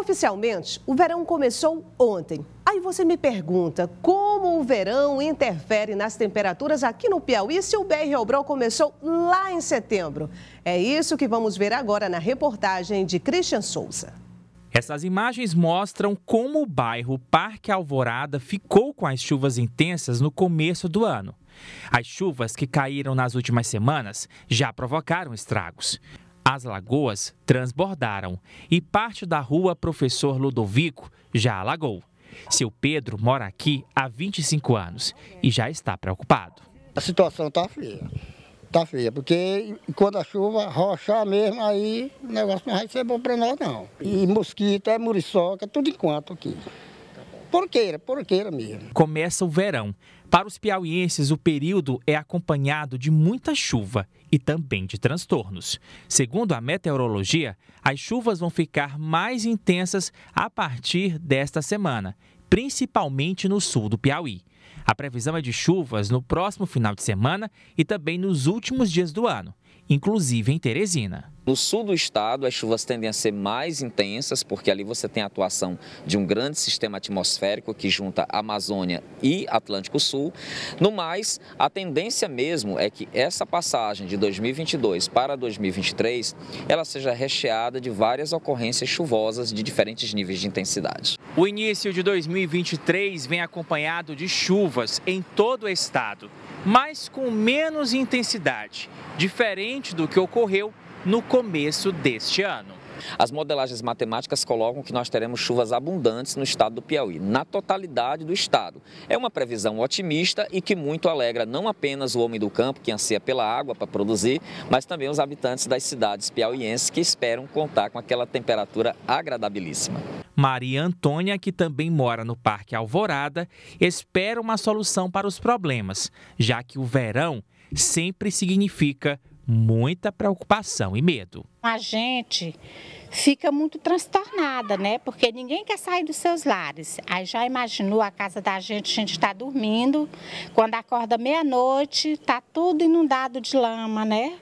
Oficialmente, o verão começou ontem. Aí você me pergunta como o verão interfere nas temperaturas aqui no Piauí se o BR Obrol começou lá em setembro. É isso que vamos ver agora na reportagem de Christian Souza. Essas imagens mostram como o bairro Parque Alvorada ficou com as chuvas intensas no começo do ano. As chuvas que caíram nas últimas semanas já provocaram estragos. As lagoas transbordaram e parte da rua Professor Ludovico já alagou. Seu Pedro mora aqui há 25 anos e já está preocupado. A situação está feia. Está feia, porque quando a chuva rochar mesmo, aí o negócio não vai ser bom para nós, não. E mosquito, é muriçoca, tudo enquanto aqui porqueira, porqueira mesmo. Começa o verão. Para os piauienses, o período é acompanhado de muita chuva e também de transtornos. Segundo a meteorologia, as chuvas vão ficar mais intensas a partir desta semana, principalmente no sul do Piauí. A previsão é de chuvas no próximo final de semana e também nos últimos dias do ano inclusive em Teresina. No sul do estado, as chuvas tendem a ser mais intensas, porque ali você tem a atuação de um grande sistema atmosférico que junta Amazônia e Atlântico Sul. No mais, a tendência mesmo é que essa passagem de 2022 para 2023, ela seja recheada de várias ocorrências chuvosas de diferentes níveis de intensidade. O início de 2023 vem acompanhado de chuvas em todo o estado mas com menos intensidade, diferente do que ocorreu no começo deste ano. As modelagens matemáticas colocam que nós teremos chuvas abundantes no estado do Piauí, na totalidade do estado. É uma previsão otimista e que muito alegra não apenas o homem do campo, que anseia pela água para produzir, mas também os habitantes das cidades piauienses que esperam contar com aquela temperatura agradabilíssima. Maria Antônia, que também mora no Parque Alvorada, espera uma solução para os problemas, já que o verão sempre significa muita preocupação e medo. A gente fica muito transtornada, né? Porque ninguém quer sair dos seus lares. Aí já imaginou a casa da gente, a gente está dormindo, quando acorda meia-noite, tá tudo inundado de lama, né?